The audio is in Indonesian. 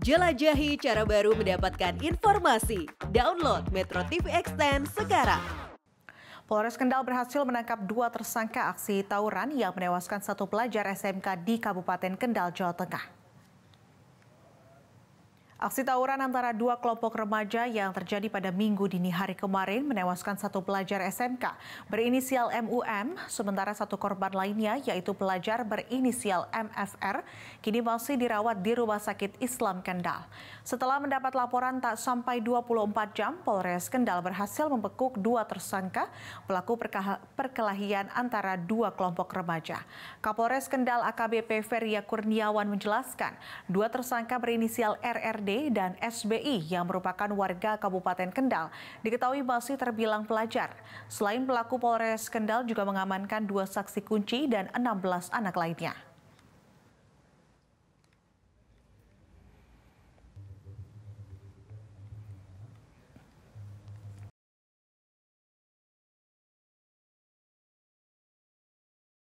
Jelajahi cara baru mendapatkan informasi. Download Metro TV Extend sekarang. Polres Kendal berhasil menangkap dua tersangka aksi tawuran yang menewaskan satu pelajar SMK di Kabupaten Kendal, Jawa Tengah. Aksi tawuran antara dua kelompok remaja yang terjadi pada minggu dini hari kemarin menewaskan satu pelajar SMK berinisial MUM, sementara satu korban lainnya yaitu pelajar berinisial MFR kini masih dirawat di Rumah Sakit Islam Kendal. Setelah mendapat laporan tak sampai 24 jam, Polres Kendal berhasil membekuk dua tersangka pelaku perkelahian antara dua kelompok remaja. Kapolres Kendal AKBP Feria Kurniawan menjelaskan, dua tersangka berinisial RRD dan SBI yang merupakan warga Kabupaten Kendal diketahui masih terbilang pelajar. Selain pelaku Polres Kendal juga mengamankan dua saksi kunci dan 16 anak lainnya.